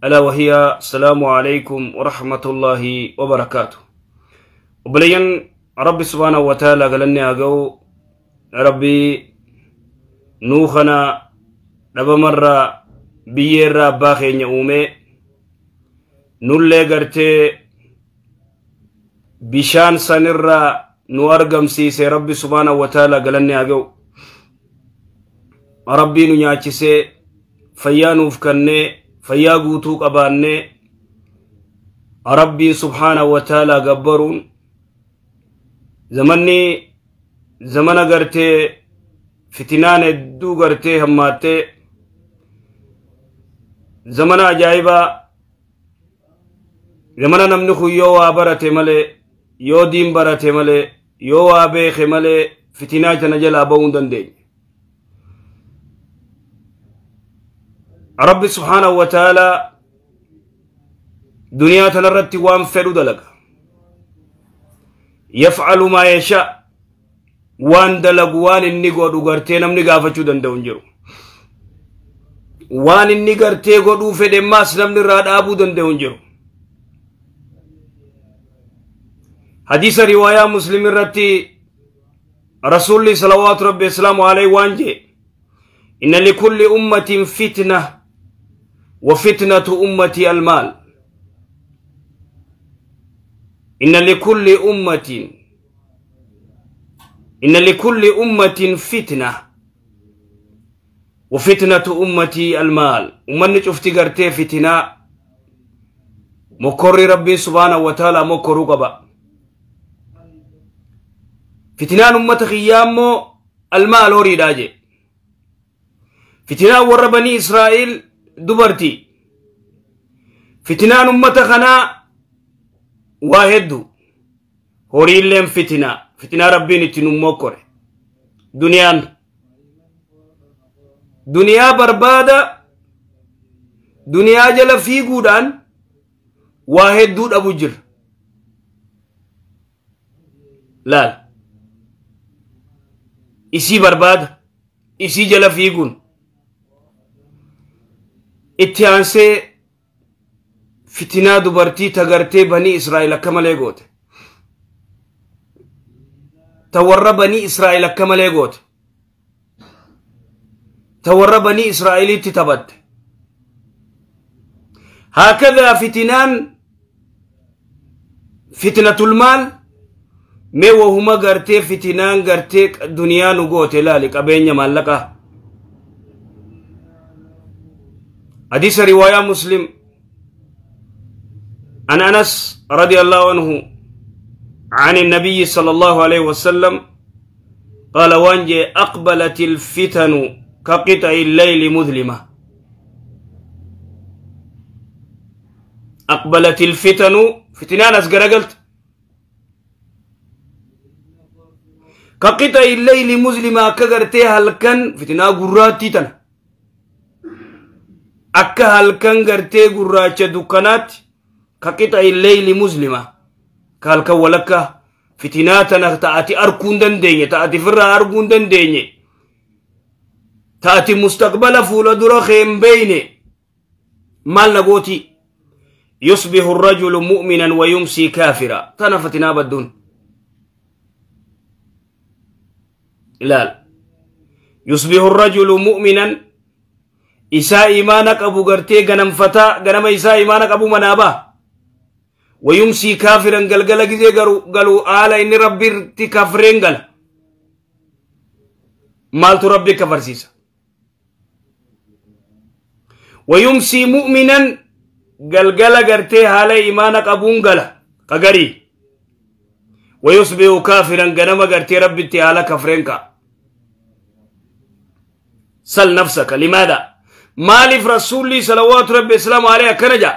ألا وهي السلام عليكم ورحمة الله وبركاته وبلين ربي سبحانه وتعالى قالني أقو ربي نوخنا dhaba marra biyyeerra abbaa keenya uume nullee gartee bishaan sanirra nu argamsiise rabbi subhaanahu wa taala galanne haa ga'u rabbii nu nyaachisee fayyaa nuuf kannee fayyaa guutuu qabaannee rabbii subhaanahu wa taalaa gabbaruun zamanni zamana gartee fitinaan hedduu gartee hammaattee zamana ajaa'ibaa zamana namni kun yoo waa barate malee yoo diin barate malee yoo waa beeke malee fitinaa kana jalaa ba'uu hin dandeenye rabbi subhaanahu wa taalaa duniyaa tanarratti waan fedhu dalaga yafcalu maa yashaa waan dalagu waan inni godhu gartee namni gaafachuu danda'u hin jiru waan inni gartee godhuu fedhe maas namni irraa dhaabuu danda'u hin jiru حديث رواية مسلم الرتي رسول الله صلوات ربي السلام عليه وانجي إن لكل أمة فتنة وفتنة أمتي المال إن لكل أمة إن لكل أمة فتنة وفتنة أمتي المال ومن شفت قرتي فتنة مكر ربي سبحانه وتعالى مكر قبا فتنة أمة خيامه المال أريد أجي فتنة وربني إسرائيل dubarti fitinaan ummata kanaa waa heddu horiilleen fitinaa fitinaa rabbiin itti nummoo kore duniyaan duniyaa barbaada duniyaa jala fiiguudhaan waa hedduu dhabu jira laal isii barbaada isii jala fiiguun itti aansee fitinaa dubartii tagartee banii Israa'el akka malee goote. Ta warra banii Israa'el akka malee goote. Ta warra banii Israa'elitti taphatte. Haakadhaa fitinaan fitnatul maal mee wahuma gartee fitinaan gartee duniyaa nu goote laali qabeenya maallaqaa. حديث رواية مسلم عن أنس رضي الله عنه عن النبي صلى الله عليه وسلم قال وانجي أقبلت الفتن كقطع الليل مظلمة أقبلت الفتن أنس أسقرقلت كقطع الليل مظلمة كقرتها لكن فتنا قراتي تنا akka halkan gartee gurraacha dukkanaatti ka qixa'i leyli muslima ka halkan walakka fitinaa tana ta'ati arguun dandeenye ta'ati firraa arguun dandeenye ta'ati mustaqbala fuula dura keen beyne maal nagooti يصبح الرجل مؤمنا ويمسي كافرا تنفتنا بدون لا يصبح الرجل مؤمنا isaa imaana qabu gartee ganamfataa ganama isaa imaana qabu manaaba wayumsii kaafiran galgala gizee galu aala inni rabbiirti kafreen gala maaltu rabbi kafarsiisa wayumsii mu'minan galgala gartee haala imaana qabuun gala kagarii wayusbihu kaafiran ganama gartee rabbitti haala kafreen ka sal nafsaka limaada maaliif rasuulli salawaatu rabbi islaamu alee akkana jedha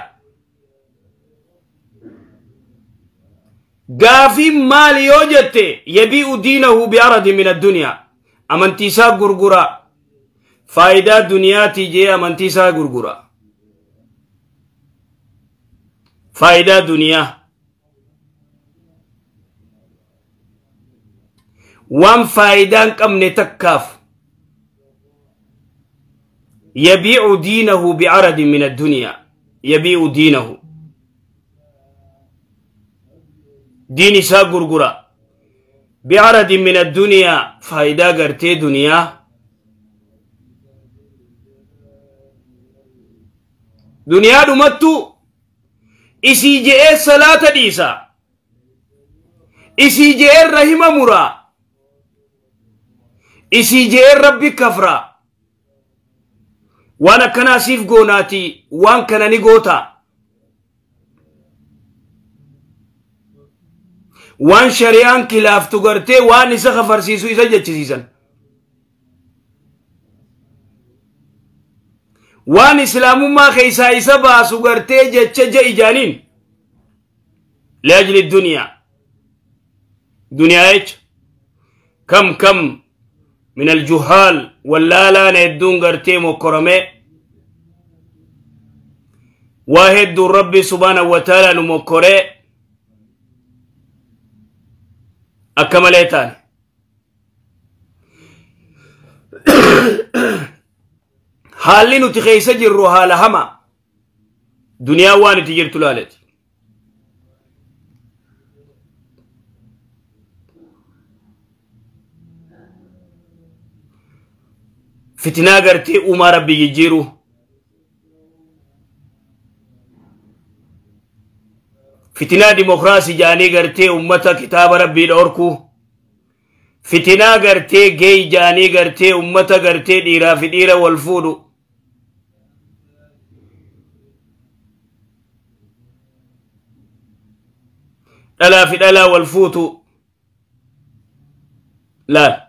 gaafii maali yoo jette yabii'u diinahu biaradi min addunyaa amantii isaa gurgura faayidaa duniyaatii jee amantii isaa gurgura faayidaa duniyaa waan faayidaa hin qabne takkaaf يبيع دينه بعرض من الدنيا يبيع دينه دين إسا قرقرة بعرض من الدنيا فايدا قرتي دنيا دنيا دمتو إسي جئ صلاة ديسا إسي جئ رحمة مرا إسي جئ ربي كفرا waan akkanaa siif goonaati waan kana ni goota waan shari'aan kilaaftu gartee waan isa kafarsiisu isa jechisiisan waan islaamummaa keeysaa isa baasu gartee jecha je ijaaniin liajli duniyaa duniyaa jecha kam kam من الجهال واللالان يدون قرتي مكرمي واهد ربي سبحانه وتعالى نمكري أكمليتان حالي نتخيس جر حال هما دنيا وان تجر تلالتي fitinaa gartee uumaa rabbi jijjiiru fitinaa dimokiraasii jaanii gartee ummata kitaaba rabbiidha orku fitinaa gartee geey jaanii gartee ummata gartee dhiiraa fi dhiira wal fuudhu dhalaa fi dhalaa wal fuutu laal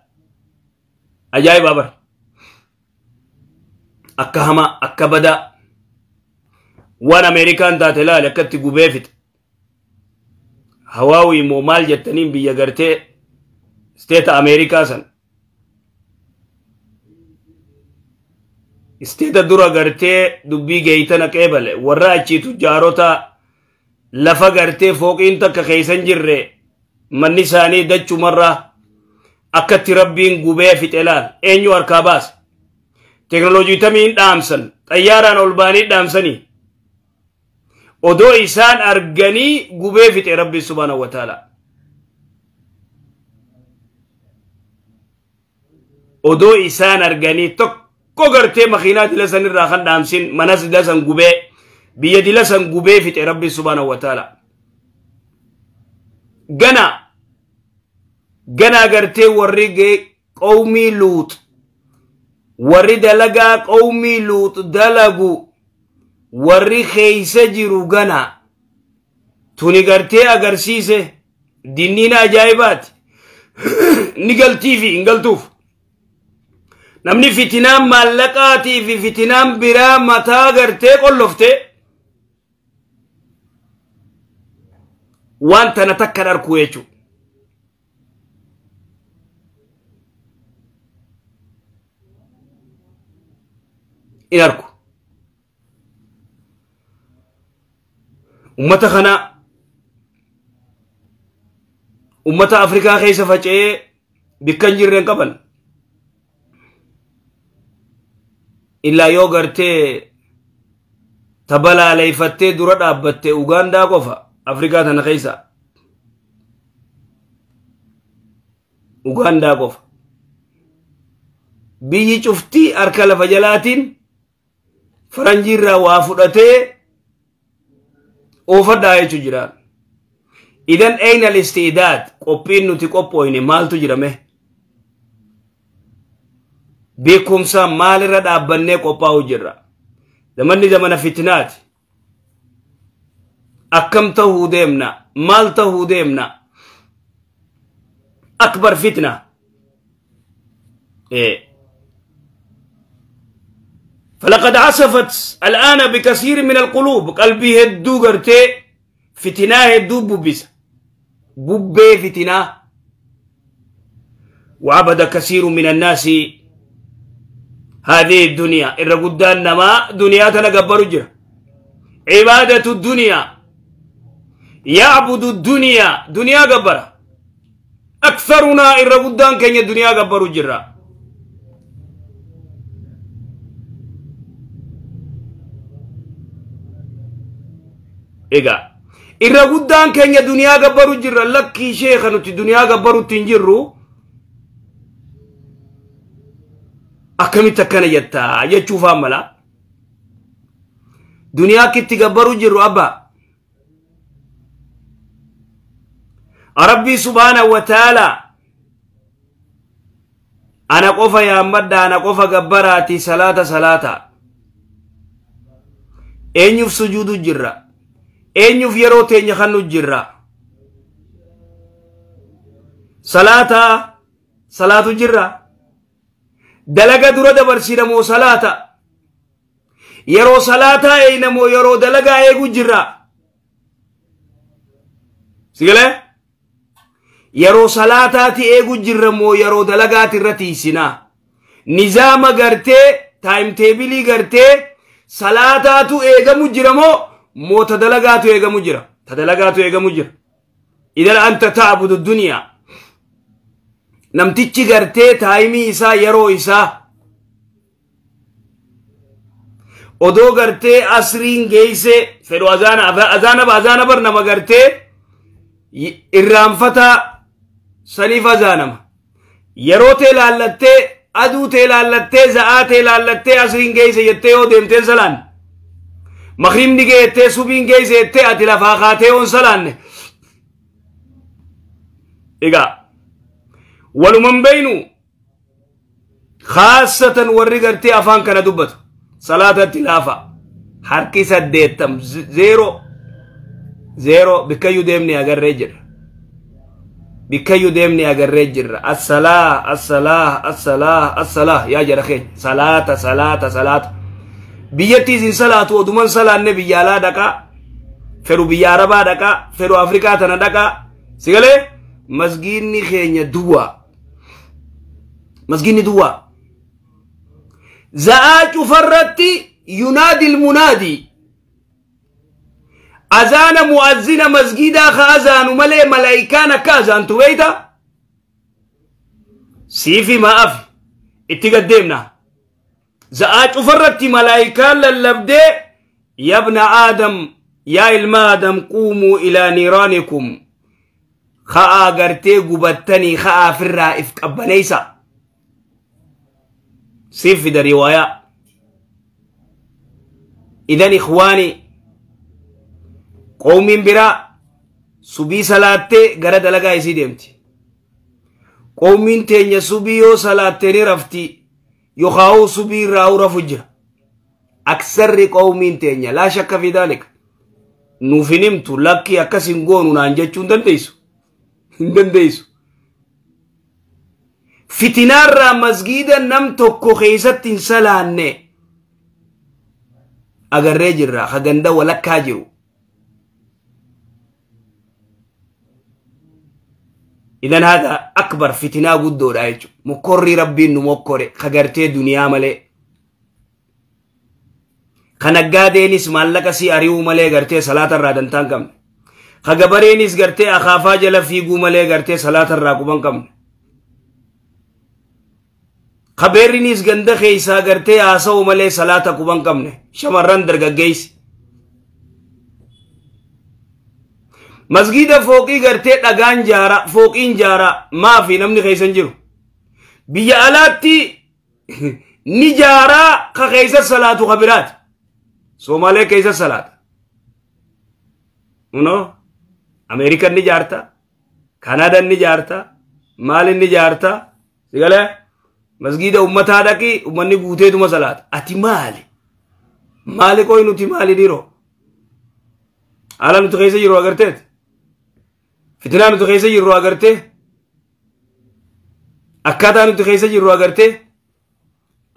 ajaa'iba abar akka hamaa akka badaa waan ameerikaan taate ilaali akkatti gubee fite hawaawi immoo maal jettaniin biyya gartee isteeta ameerikaa san isteeta dura gartee dubbii geeytana qeebale warra achii tujjaarota lafa gartee fooqiin takka keeysan jirre manni isaanii dachumarra akkatti rabbiin gubee fixe laal eenyu harkaa baasa teknolojii tamiin dhaamsan xayyaaraan olbaanii dhaamsanii odoo isaan arganii gubefite rabbi subhaanahu wa taala odoo isaan arganii tokko gartee makiinaa dilasan irraa kan dhaamsin manas dilasan gube biyya dilasan gubefite rabbi subhaanahu wa taala gana gana gartee warri qawmii luuxu warri dalagaa qawmii lut dalagu warri keeysa jiru gana tuni gartee agarsiise dinniina ajaa'ibaati ni galtiifi galtuuf namni fitinaan maallaqaatii fi fitinaan biraa mataa gartee qollofte waan tana takka dharku jechuudha. in arku ummata kana ummata afrikaa keessa faca'ee bikkan jirren qaban illaa yoo gartee ta balaaleeyfattee dura dhaabbatte ugaandaa qofa afrikaa tana keessa ugaandaa qofa biyyi cuftii harka lafa jalaatiin faranjiirraa waa fudhatee oofadhaa jechuu jira idan aynal istiidaad qophiin nuti qophooyne maaltu jirame beekumsa maalirra dhaabbannee qophaa'u jira? zamanni zamana fitinaati akkam tahuu deemna maal tahuu deemna akbar fitna فلقد عصفت الآن بكثير من القلوب قلبي هدو قرتي فتنا هدو ببسة ببي فتنا وعبد كثير من الناس هذه الدنيا الرقود نما دنيا تنقبر جرى عبادة الدنيا يعبد الدنيا دنيا قبر أكثرنا الرقود كان الدنيا قبر جرى egaa irra guddaan keenya duniyaa gabbaru jirra lakkii ishee baru duniyaa gabbarutti hin jirru akkamitti akkana jettaa jechuufaan mala duniyaa kitti gabbaru jirru abbaa rabbii subhaanahu wa Taala, ana qofa yaammadha ana qofa gabbaraati salaata salata eenyuuf sujuudu jirra eenyuuf yeroo teenya kan jirra salaata salaatu jirra dalaga dura dabarsiinamoo salaata yeroo salaataa eeynamoo yeroo dalagaa eegu jirra sigale yeroo salaataati eegu jirramoo yeroo dalagaati irra tiisinaa nizaama gartee taayimteebilii gartee salaataatu eegamu jiramoo moo ta dalagaatu eegamu jira ta dalagaatu eegamu jira idan anta ta'budu duniyaa namtichi gartee taayimii isaa yeroo isaa odoo gartee asriin geeyse fedhu azaanaba azaana bar nama gartee irraanfataa saniif azaanama yeroo tee laallattee aduu tee laallattee za'aa tee laallattee asriin geeyse jettee yoo deemteen salaan مخيم نجيت سوبين جيزت تأتي لفاقاته ونسلان إيقا ولمن بينو خاصة ورغر تأفان كان دبت صلاة التلافة حركي سديتم زيرو زيرو بكيو ديمني أغر رجر بكيو ديمني أغر رجر الصلاة الصلاة الصلاة الصلاة يا جرخي صلاة صلاة صلاة, صلاة. biyyattiisin salaatu oduman salaanne biyya alaa dhaqaa fedhu biyya arabaa dhaqaa fedhu afrikaa tana dhaqaa sigalee masgiinni keenya duwwaa masgiinni duwwaa za'aa cufarratti yunaadi ilmunaadii أذان مؤذن مسجد خازان ملئ ملائكان كازان تويتا سيفي ما أفي اتقدمنا زآج أفرت ملائكة للبدي يا ابن آدم يا إلما آدم قوموا إلى نيرانكم خاء قرتي قبتني خاء فرا إفكب ليسا سيف ده رواية إذن إخواني قوم برا subii salaattee gara dalagaa isii deemti qoomiin teenya subii yoo salaatteeni يخاو سبي راو رفجر أكثر قومين تينيا لا شك في ذلك نوفنمت لك أكسن قونو نانجتشون دنديسو دنديسو فتنارا مسجدا نم توكو خيست سلاني أغرى جرى خغندا ولكا جرو idan hada akbar fitinaa guddoodha jechu mokorri rabbiin nu mokkore ka gartee duniyaa malee ka naggaadenis maallaqa si ari'uu gartee salaata dantaan qabne ka gartee akaafaa jala fiiguu malee gartee salaata irraa quban qabne ganda keeysaa gartee haasa'u male salaata kuban kabne shamarran dargaggeeysi masgiida fooqii gartee dhagaan jaara fooqiin jaara maafi namni keeysan jiru biyya alaatti ni jaaraa ka keeysa salaatu ka biraati soomaalee keeysa salaata uno ameerikan ni jaarta kanaadan ni jaarta maalin ni jaarta sigale masgiida ummataa dhaqi ummanni guuteetuma salaata ati maali maali qoy nuti maali dhiro ala nuti keeysa jiru agarteeti fitinaa nuti keessa jirru agartee akkaataa nuti keessa jirru agartee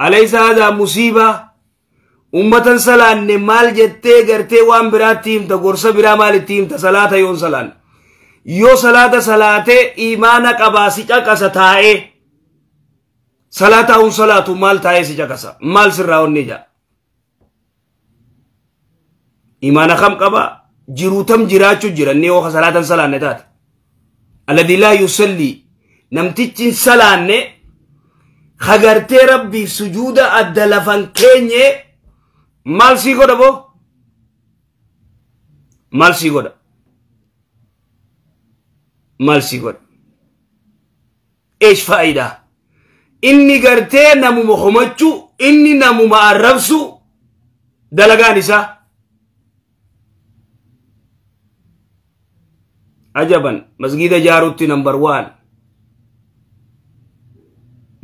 alaysa haadaa musiibaa ummatan salaanne maal jettee gartee waan biraatti himta gorsa biraa maalitti himta salaata yoon salaanne yoo salaata salaatee imaana qabaa si caqasa taa'ee salaata uun salaatu maal taa'ee si caqasa maal sirraa onni jaa imaana kam qabaa jiruutam jiraachu jira inni yoo salaatan salaanne taate alladhi laa yusalli namtichi hin salaanne hagartee rabbiif sujuuda adda lafan keenye maal sii godha boo maal sii godha maal sii godha eesh faayidaa inni gartee namuma homachuu inni namuma arrabsu dalagaan عجبا مسجد جاروتي نمبر وان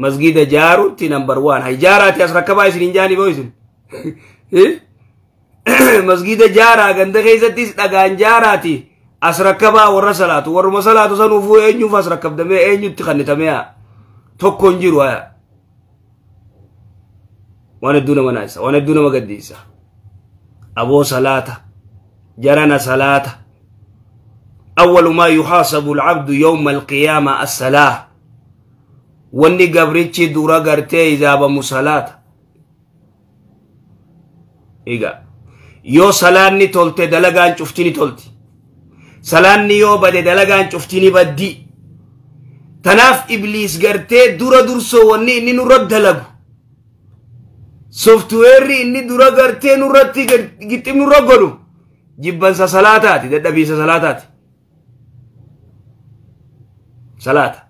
مسجد جاروتي نمبر وان هاي جاراتي أسركبا يسرين جاني بويسن إيه؟ مسجد جارا غنده خيزتي سدغان جاراتي أسركبا ور صلاة ور مصلاة سنوفو أنيو فأسركب دمي أنيو تخنتميا تكون جيروايا وانا دون مناسا وانا دون مقديسا أبو صلاة جرانا صلاة أول ما يحاسب العبد يوم القيامة الصلاة wanni gabrichi dura gartee izaabamu salaata iga yoo salaanni tolte dalagaan cuftini tolti salaanni yoo bade dalagaan cuftini baddi tanaaf ibliis gartee dura dursoo wanni inni nurrat dalagu softweerri inni dura gartee nurratti gixxib nurra godhu jibbansa salaataati dadhabiinsa salaataati salaata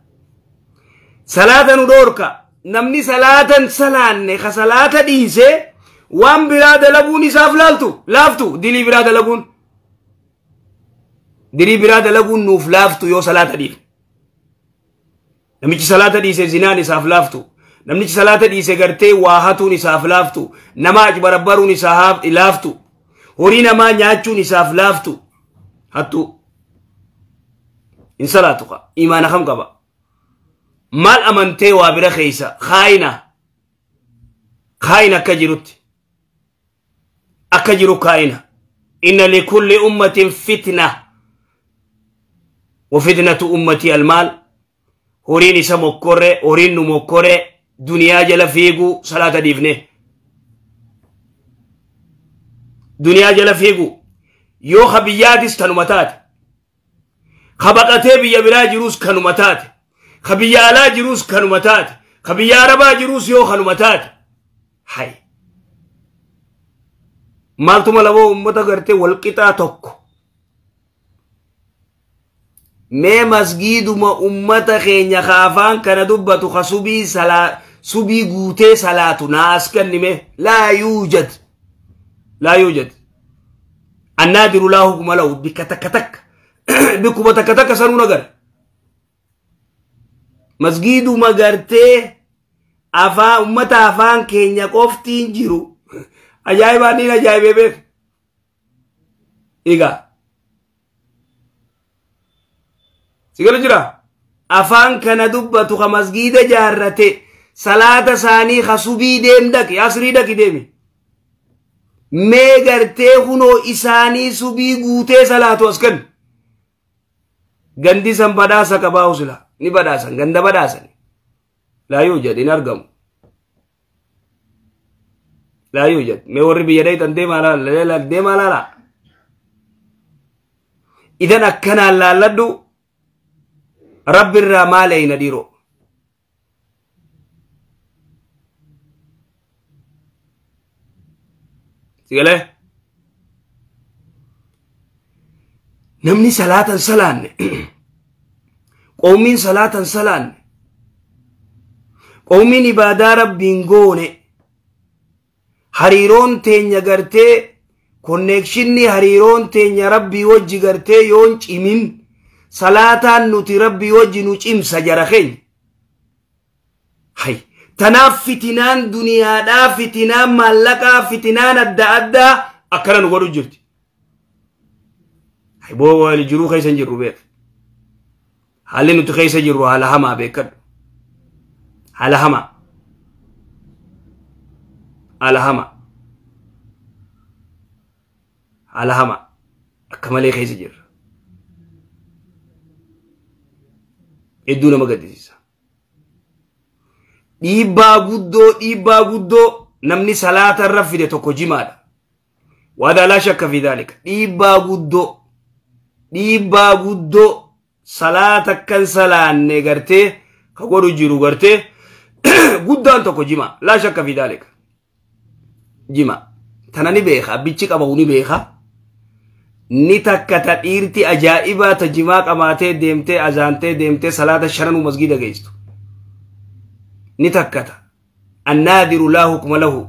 salaata nu dhoorka namni salaatan salaanne ka salaata dhiise waan biraa dalaguun isaaf laaltu laaftu dilii biraa dalaguun dilii biraa dalaguun nuuf laaftu yoo salaata dhiifne namichi salaata dhiise zinaan isaaf laaftu namnichi salaata dhiise gartee waa hatuun isaaf laaftu nama acbarabbaruun isaaf laaftu horii namaa nyaachuun isaaf laaftu hattuu hin salaatu qaba imaana kam qaba maal amantee waa bira keeysa kaayina kaayina akka jirutti akka jiru kaayina inna likulli ummatin fitna وفتنة أمتي المال هورين إسا مكورة هورين نمكورة دنيا جل فيقو صلاة ديفنه دنيا جل فيقو يو خبيات استنمتات kabaqatee biyya biraa jiruus kanuma taate ka biyya alaa jiruus kanuma taate ka biyya arabaa jiruus yoo kanuma taate hay maaltuma laboo ummata gartee walqixaa tokko mee masgiiduma ummata keenya kaafaan kana dubbatu ka subii salaa subii guutee salaatu naas kennime laa yuujad laa yuujad annaadiru laa hukuma lahu bikka takka takka bikkuma takka takka sanuu nagara. Masgiiduma gartee afaan uummata afaan keenya qoftiin jiru ajaa'ibaan niin ajaa'ibee beeka. Egaa. Sigala jira. Afaan kana dubbatu ka masgiida jaarrate salaata isaanii ka subii deemdaki asrii daki deemi. Mee gartee hunoo isaanii subii guutee salaatu as kennu. gandisan badhaasa qabaa sila ni badasan, ganda badhaasan laayuu jedh hin argamu laayuu jedh mee warri biyya dheeytan deemaa laala leela deemaa laala idan akkanaan laalladhu rabbirraa maaleeyna dhiiroo namni salaatan salaanne qoomiin salaatan salaanne qoomiin ibaadaa rabbiin goone hariiroon teenya gartee konneekshinni hariiroon teenya rabbii wajji gartee yoon cimin salaataan nuti rabbii wajji nu cimsa jara keenya hay tanaaf fitinaan duniyaadhaa fitinaan maallaqaa fitinaan adda addaa akkana nu godhu jirti Hiboo wal jiruu keessa hin jirru beeku. Haalli nuti keessa jirru haala hamaa beekadhu. Haala hamaa. Haala hamaa. Haala hamaa. Akka malee keessa jirra. Hedduu nama gaddisiisa. Dhiibbaa guddoo dhiibbaa guddoo namni salaata irra fide tokko jimaadha. وهذا لا شك في ذلك إبا قدو dhiibbaa guddoo salaa kan salaanne gartee ka godhu jiru gartee guddaan tokko jima laa shakka fi jima tana ni beeka abbichi qabahu ni beeka ni takka ta dhiirti ajaa'ibaa ta jimaa qamaatee deemtee azaantee deemtee salaata shananuu masgida geestu ni takkata annaadiru laa hukma lahu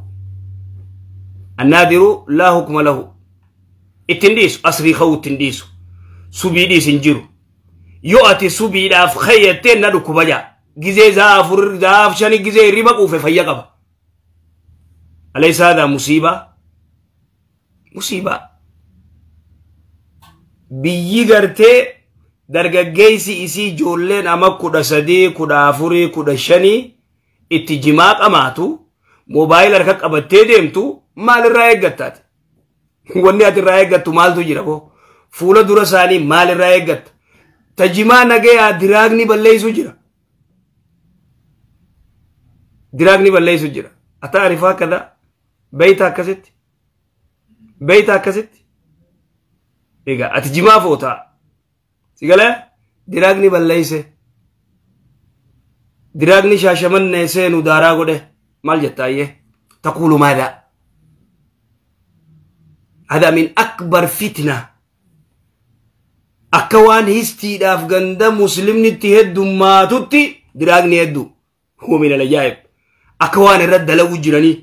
annaadiru laa hukma lahu ittin dhiisu asrii ka'uu ittin dhiisu subiidhi isin jiru yoo ati subiidhaaf kayyattee na dhukkubaja gizee zaafur zaaf shani gizee riba quufe fayya qaba أليس biyyi gartee dargaggeessi isii ijoolleen ama kudha sadii kudha afurii kudhan shanii itti jimaa qamaatu moobaayila kabatee qabattee deemtu maalirraa eeggattaati wanni ati irraa eeggattu maaltu jira boo fuula dura isaanii maalirraa eeggatta tajimaa nagayaa diraagni balleessu jira diraagni balleessu jira ataa arifaa kadaa beeyta akkasitti beeyta akkasitti egaa ati jimaa footaa sigalee diraagni balleeyse diraagni shaashamannee seenu daaraa godhe maal jettaayyee takuulu maadaa هذا من أكبر فتنة akka waan histiidhaaf ganda muslimnitti heddummaatutti diraagni heddu huumina lajaa'ib akka waan irra dalagu jiranii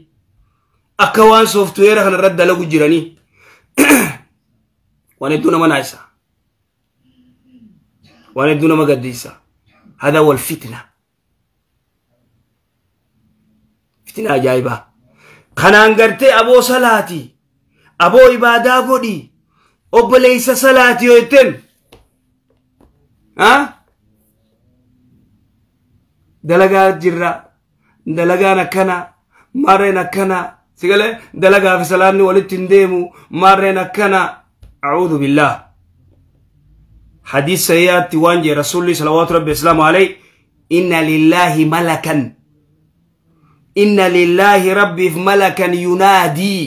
akka waan sooftuweera kana irra dalagu jiranii waan hedduu nama naayisa waan hedduu nama gaddiisa hada wal fitna fitna ajaa'ibaa kanaan gartee aboo salaati aboo ibaadaa godhi obboleeysa salaati yoo jetten dalagaa jirra dalagaan akkana maareen akkana sigale dalagaa fi salaanni walitti hin deemu maareen akkana acuudu billaah hadiis sahiyaatti waan jee rasulli salawaatu rabbi islaamu aley inna lillaahi malakan inna lillaahi rabbiif malakan yunaadii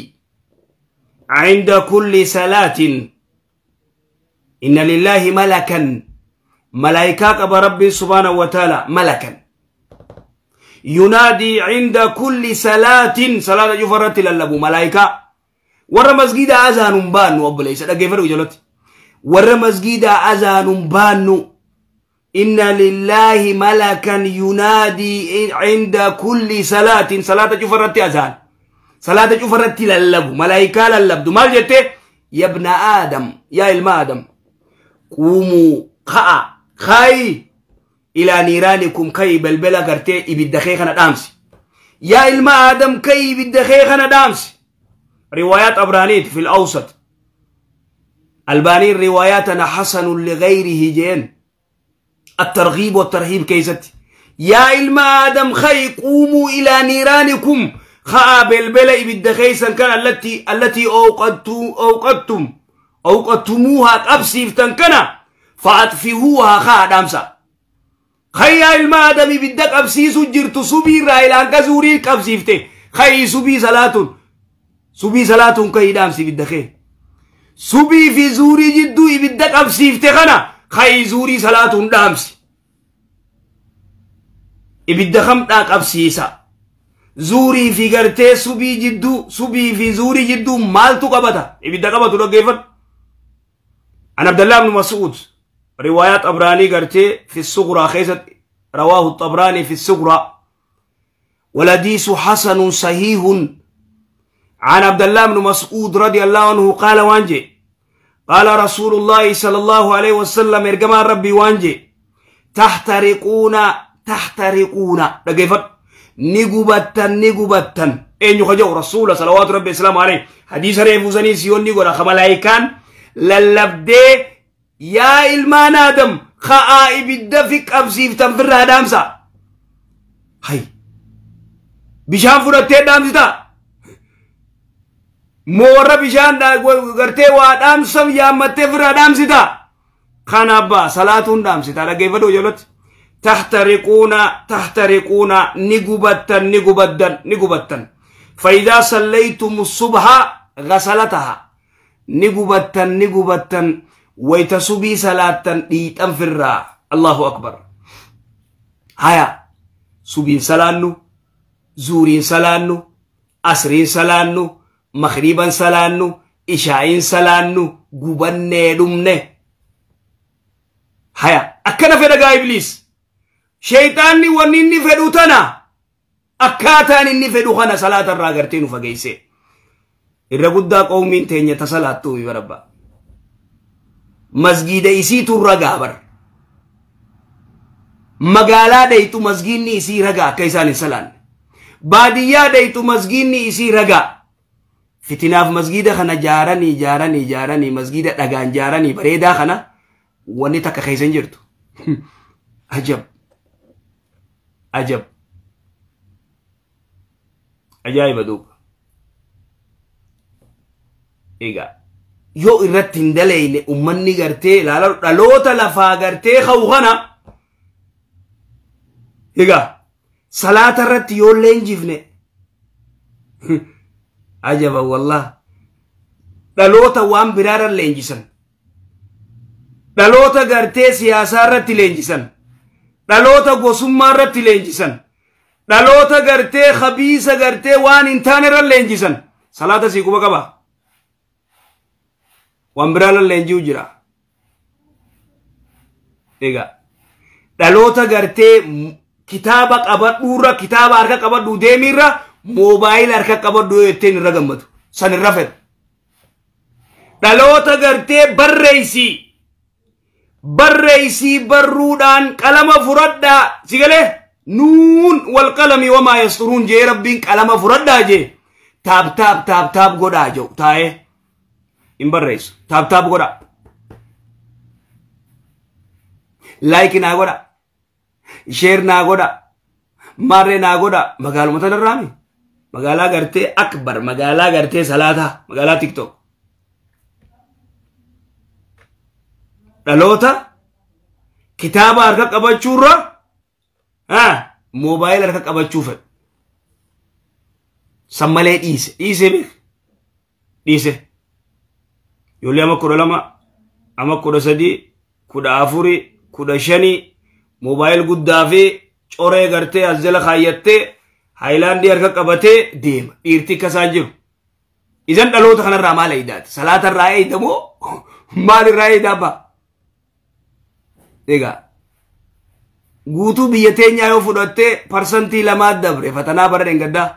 cinda kulli salaatin inna lillaahi malakan ملائكاك قب ربي سبحانه وتعالى ملكا ينادي عند كل صلاة صلاة جفرات للابو ملائكة ورمز جيدا أزان بانو أبو ليس أجفر وجلت ورمز جيدا أزان بانو إن لله ملكا ينادي عند كل صلاة صلاة جفرات أزان صلاة جفرات للابو ملائكة للابو ما جت يا ابن آدم يا إلما آدم قوموا خأ خاي إلى نيرانكم كي بالبلا كرتي إبدخي أنا دامسي يا إلما آدم كي إبدخي أنا دامسي روايات أبرانيت في الأوسط الباني رواياتنا حسن لغيره جين الترغيب والترهيب كيزت يا إلما آدم خي قوموا إلى نيرانكم خا بالبلا بالدخيس كان التي التي أوقدتم أوقدتم أوقدتموها أبسيفتن كنا فات في فأطفئوها خا دامسا خيا المادمي بدك أبسيسو جرتو سبي رايلان كزوري كبسيفته خي سبي صلاة سبي صلاة كي دامسي بدك إيه. سبي في زوري جدو بدك أبسيفته خنا خي زوري صلاة دامسي ibidda hamdhaa qabsiisa zuurii fi gartee subii jidduu subii fi zuurii jidduu maaltu qabata ibidda qabatu انا عبد الله بن مسعود روايات أبراني قرتي في الصغرى خيزت رواه الطبراني في الصغرى ولديس حسن صحيح عن عبد الله بن مسعود رضي الله عنه قال وانجي قال رسول الله صلى الله عليه وسلم ارجما ربي وانجي تحترقون تحترقون دقيفت نقبتا نقبتا اين يخجو رسول صلوات ربي السلام عليه حديث ريفوزاني سيون نقرا خمالايكان للبدي yaa ilmaan aadam ka'aa ibidda fiqqabsiiftan firraa dhaamsa hay bishaan fudhattee dhaamsitaa moorra bishaan gartee waa dhaamsam yaammattee firraa dhaamsita. Kan abbaa salaatuun dhaamsita dhaggeeffadhu jalatti. Tahtariquuna tahtariquuna ni gubattan ni gubattan ni gubattan. Faayidaa sallaytum subha gasalataha. Ni gubattan ni gubattan ወይተ ሱቢ ሰላተን ዲጠን ፍራ አላሁ አክበር ሀያ ሱቢን ሰላኑ ዙሪን ሰላኑ asriin salaannu makriban salaannu ishaayin salaannu gubannee dhumne haya akkana fedhagaa ibliis sheeyxaanni wanni inni fedhu tana akkaataan inni fedhu kana salaatarraa gartee nu fageeyse irra guddaa qoomiin teenya tasalaattuu barabba masgiida isi ragaa bar magaalaa dhaytu masgiinni isii ragaa akka isaan hin salaanne baadiyyaa dhaytu masgiinni isi ragaa fitinaf masgiida kana jarani jarani jarani, masgiida dhagaan jarani bareedaa kana wanita takka keessa hin jirtu ajab ajab yoo irratti hin dalaine ummanni gartee ilaala dhaloota lafaa gartee ka'u kana egaa salaata irratti yoo illee injifne ajaba wallah dhaloota waan biraarra leenjisan dhaloota gartee siyaasaa irratti leenjisan dhaloota gosummaa irratti leenjisan dhaloota gartee habiisa gartee waan hin taane irra leenjisan salaata sii quba qabaa Wambiraan leenji'u jira. Egaa dhaloota gartee kitaaba qabadhuurra kitaaba harka qabadhu deemirra moobaayila harka qabadhu jetteen irra gammadu san irra fedha. Dhaloota gartee barreessii. barreeysii barruudhaan qalama furadhaa sigale nuun wal qalami wamaa yasturuun jee rabbiin qalama furadhaa jee Tab tab tab tab godhaa jau taa'ee. hin barreessu. Taaptaap godha. Laayikii naa godha. Sheer naa godha. Maarree naa godha. Magaalummaa irraa mi? Magaalaa gartee akbar. Magaalaa gartee salaataa. Magaalaa tiktok. Dhaloota kitaaba harka qabachuurra moobaayila harka qabachuu fedhu. Sammalee dhiise. Dhiise beek. Dhiise. ijoollee amma kudha lama amma kudha sadii kudha afuri kudha shanii moobaayil guddaa fi coree gartee as jala kaayyattee haayilaandii harka qabatee deema dhiirti kasaa jiru. Izan dhaloota kanarraa maal eeydaati? Salaata irraa eeyda moo maal irraa eeydaa ba'a? Egaa guutuu biyya teenyaa yoo fudhattee parsantii lamaa dabre fatanaa bara dhengaddaa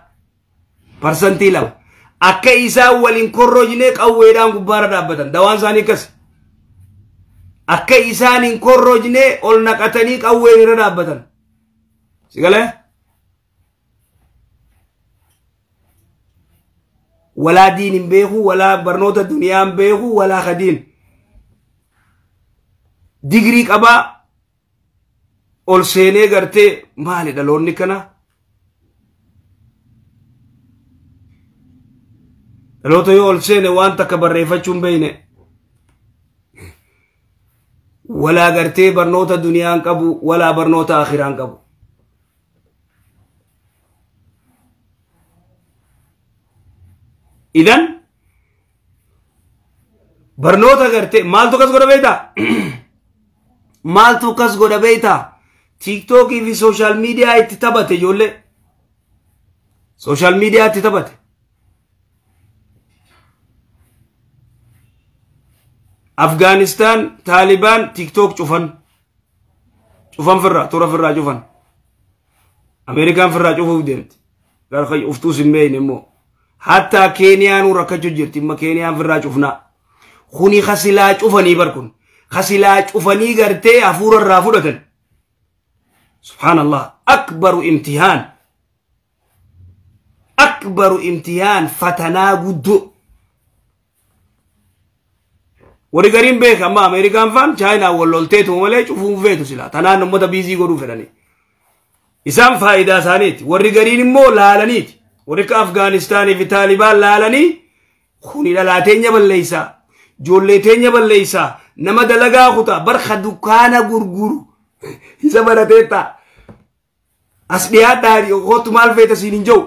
parsantii lama. akka isaan waliin korrojnee qawweedhaan gubbaarra dhaabbatan dawaan isaanii akkas akka isaan hin korrojnee ol naqatanii qawween irra dhaabbatan sigalee walaa diin hin beeku walaa barnoota duniyaa hin beeku walaa kadiin digrii qabaa ol seenee gartee maali dhaloonni kana dhaloota yoo ol seene waan takka barreeffachuun beeyne walaa gartee barnoota duniyaan qabu walaa barnoota akhiraan qabu. Idan barnoota gartee maaltu kas godha beeyta? maaltu kas godha beeyta? Tiiktookii fi sooshaal miidiyaa itti taphate ijoollee. Sooshaal miidiyaa itti taphate. afgaanistaan taalibaan tiktok cufan cufan firra tura firraa cufan ameerikaan firraa cufuuf deemti garka uftuu simmeeyin immoo hattaa keeniyaanuu rakkachu jirti imma keeniyaan firraa cufnaa kuni kasilaa cufanii barkun kasilaa cufanii gartee hafuura irraa fudhatan allah akbaru imtihaan akbaru imtihaan fatanaa guddoo warri gariin beeka amma Ameerikaan faan Chaayinaa wallolteetu malee cufuun feetu sila. Tanaan uummata biizii godhuu fedhani. Isaan faayidaa isaaniiti. Warri gariin immoo laalaniiti. Warri akka Afgaanistaanii fi Taalibaan laalanii kuni dhalaateenya balleessaa. Ijoolleeteenya balleessaa. Nama dalagaa kutaa barka dukkaana gurguru. Isa barateetta. As dhiyaadhaa kootu maal feeta siin hin jiru.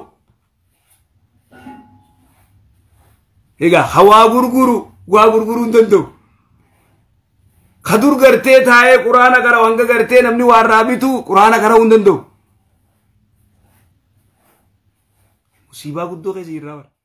Egaa hawaa gurguru. waa gurguruu hin danda'u. Ka dur gartee taa'ee quraana gara wanga gartee namni waan raabitu quraana kara'uu hin danda'u. Musiibaa guddoo keessa jirraa bara.